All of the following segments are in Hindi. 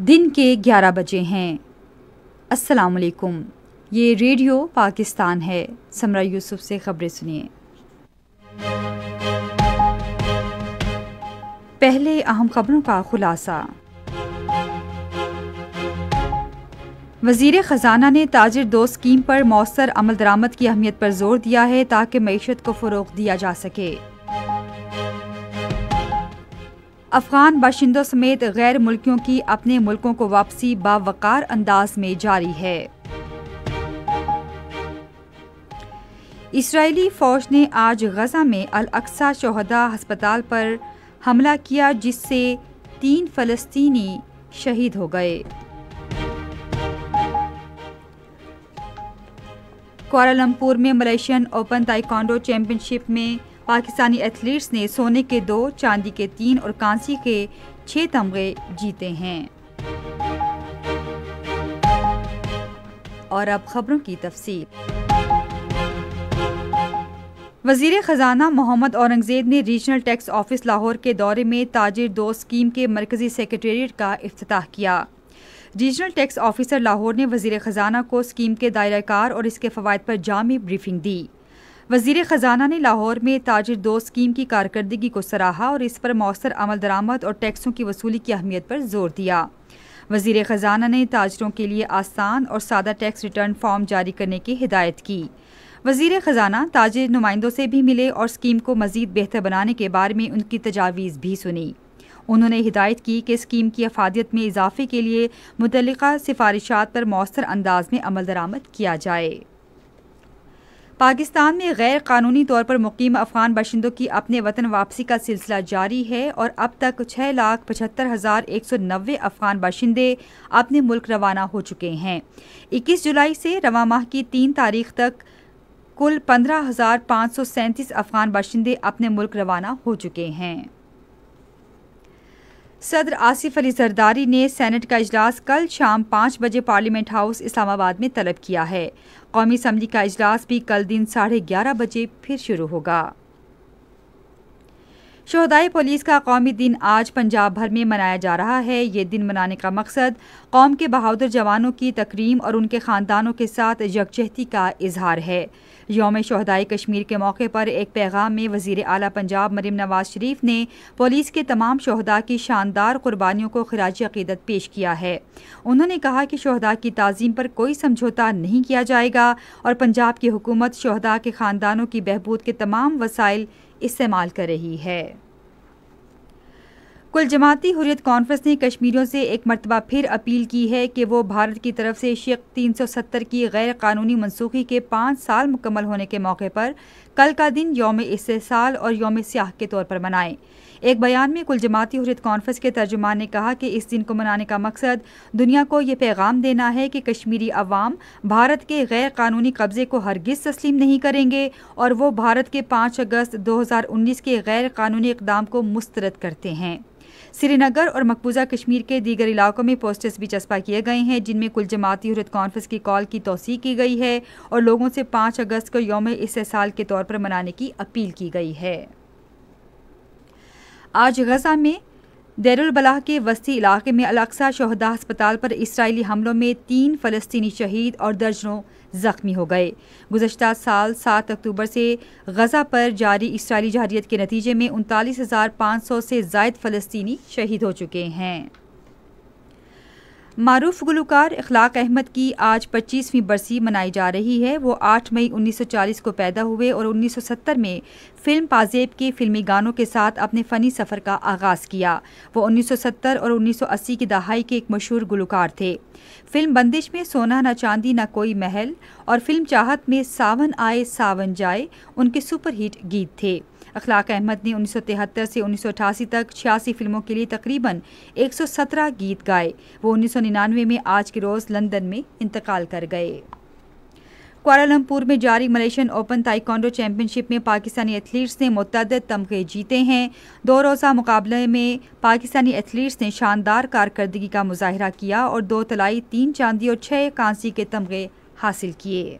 दिन के 11 बजे हैं अस्सलाम वालेकुम ये रेडियो पाकिस्तान है समरा यूसुफ से खबरें सुनिए पहले अहम खबरों का खुलासा वजीर ख़जाना ने ताजर दो स्कीम पर मौसर अमल दरामद की अहमियत पर जोर दिया है ताकि मीशत को फ़रोग दिया जा सके अफगान बाशिंदों समेत गैर मुल्कियों की अपने मुल्कों को वापसी बावकार अंदाज में जारी है इसराइली फ़ौज ने आज गजा में अल अक्सा शहदा हस्पताल पर हमला किया जिससे तीन फ़लस्तीनी शहीद हो गए कोरालमपुर में मलेशियन ओपन ताइक्वांडो चैंपियनशिप में पाकिस्तानी एथलीट्स ने सोने के दो चांदी के तीन और कांसी के छह तमगे जीते हैं और अब खबरों की तफसील वजीर ख़जाना मोहम्मद औरंगजेब ने रीजनल टैक्स ऑफिस लाहौर के दौरे में ताजिर दो स्कीम के मरकजी सेक्रेटेट का अफ्ताह किया रीजनल टैक्स ऑफिसर लाहौर ने वजीर ख़जाना को स्कीम के दायरा कार और इसके फ़वाद पर जामी ब्रीफिंग दी वजीर ख़जाना ने लाहौर में ताजर दो स्कीम की कारकर्दगी को सराहा और इस पर मौसर अमल दरामद और टैक्सों की वसूली की अहमियत पर जोर दिया वजीर ख़जाना ने ताजरों के लिए आसान और सादा टैक्स रिटर्न फॉर्म जारी करने की हिदायत की वजीर ख़जाना ताजर नुमाइंदों से भी मिले और स्कीम को मज़ीद बेहतर बनाने के बारे में उनकी तजावीज़ भी सुनी उन्होंने हिदायत की कि स्कीम की अफादियत में इजाफे के लिए मुतल सिफारिशात पर मौसर अंदाज में अमल दरामद किया जाए पाकिस्तान में गैर कानूनी तौर पर मुकीम अफगान बाशिंदों की अपने वतन वापसी का सिलसिला जारी है और अब तक छः लाख पचहत्तर हज़ार एक सौ नब्बे अफगान बाशिंदे अपने मुल्क रवाना हो चुके हैं इक्कीस जुलाई से रवा माह की तीन तारीख तक कुल पंद्रह हज़ार पाँच सौ सैंतीस अफगान बाशिंदे अपने मुल्क रवाना हो चुके हैं सदर आसिफ अली जरदारी ने सैनट का अजलास कल शाम पाँच बजे पार्लियामेंट हाउस इस्लामाबाद में तलब किया है कौमी असम्बली का अजलास भी कल दिन साढ़े ग्यारह बजे फिर शुरू होगा शहदाय पुलिस का कौमी दिन आज पंजाब भर में मनाया जा रहा है ये दिन मनाने का मकसद कौम के बहादुर जवानों की तकरीम और उनके ख़ानदानों के साथ यकजहती का इजहार है योम शहदाई कश्मीर के मौके पर एक पैगाम में वजीर अली पंजाब मरीम नवाज शरीफ ने पुलिस के तमाम शहदा की शानदार कुर्बानियों को खराज अकीदत पेश किया है उन्होंने कहा कि शहदा की तज़ीम पर कोई समझौता नहीं किया जाएगा और पंजाब की हुकूमत शहदा के ख़ानदानों की बहबूद के तमाम वसाइल इस्तेमाल कर रही है कुल जमाती हुरियत कॉन्फ्रेंस ने कश्मीरियों से एक मरतबा फिर अपील की है कि वो भारत की तरफ से शेख 370 की गैर कानूनी मनसूखी के पाँच साल मुकम्मल होने के मौके पर कल का दिन योम इस्तेसाल और योम स्याह के तौर पर मनाएं एक बयान में कुल जमाती हुरियत कॉन्फ्रेंस के तर्जुमान ने कहा कि इस दिन को मनाने का मकसद दुनिया को ये पैगाम देना है कि कश्मीरी अवाम भारत के गैर कानूनी कब्ज़े को हरगिज़ तस्लीम नहीं करेंगे और वो भारत के पाँच अगस्त दो हज़ार उन्नीस के गैर कानूनी इकदाम को मुस्तरद करते हैं श्रीनगर और मकबूजा कश्मीर के दीगर इलाकों में पोस्टर्स भी चस्पा किए गए हैं जिनमें कुल जमाती हरत कॉन्फ्रेंस की कॉल की तोसी की गई है और लोगों से पाँच अगस्त को योम इस साल के तौर पर मनाने की अपील की गई है आज गजा में देरुलबलाह के वस्ती इलाके में अलक्सा शहदा अस्पताल पर इसराइली हमलों में तीन फ़लस्तनी शहीद और दर्जनों ज़ख्मी हो गए गुजशत साल सात अक्टूबर से गजा पर जारी इसराइली जहरीत के नतीजे में उनतालीस हज़ार पाँच सौ से जायद फ़लस्तनी शहीद हो चुके हैं मरूफ गुलकार इखलाक अहमद की आज पच्चीसवीं बरसी मनाई जा रही है वो 8 मई 1940 को पैदा हुए और 1970 में फिल्म पाजेब के फिल्मी गानों के साथ अपने फ़नी सफ़र का आगाज़ किया वो 1970 और 1980 की दहाई के एक मशहूर गुलकार थे फिल्म बंदिश में सोना ना चांदी ना कोई महल और फिल्म चाहत में सावन आए सावन जाए उनके सुपरहिट गीत थे अखलाक अहमद ने 1973 से 1988 तक छियासी फिल्मों के लिए तकरीबन 117 गीत गाए वो 1999 में आज के रोज़ लंदन में इंतकाल कर गए क्वालालंपुर में जारी मलेशियन ओपन ताइकोंडो चैंपियनशिप में पाकिस्तानी एथलीट्स ने मुतद तमगे जीते हैं दो रोज़ा मुकाबले में पाकिस्तानी एथलीट्स ने शानदार कारकर्दगी का मुजाहरा किया और दो तलाई तीन चांदी और छः कांसी के तमगे हासिल किए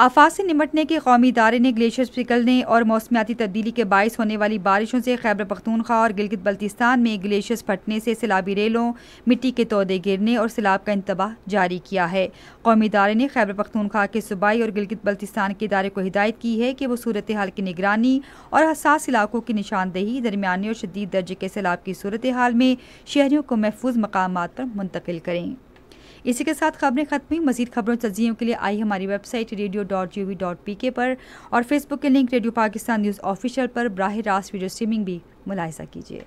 आफात से निमटने के कौमी इदारे ने ग्लेशियर्स पिघलने और मौसमियाती तब्दीली के बायस होने वाली बारिशों से खैबर पख्तूनखा और गिलगित बल्तिस्तान में ग्लेशियर्स फटने से सैलाबी रेलों मिट्टी के तोदे गिरने और सैलाब का इंतबाह जारी किया है कौमी इदारे ने खैबर पख्तूनखा के सूबाई और गिलगित बल्तिस्तान के इदारे को हिदायत की है कि वो सूरत हाल की निगरानी और हसास इलाकों की निशानदेही दरमियानी और शदीद दर्जे के सैलाब की सूरत हाल में शहरीों को महफूज मकाम पर मुंतकिल करें इसी के साथ खबरें खत्म हुई मजीद खबरों तजियों के लिए आई हमारी website radio dot U V dot P K पर और फेसबुक के link radio Pakistan news official पर बरह रास्त वीडियो स्ट्रीमिंग भी मुलायजा कीजिए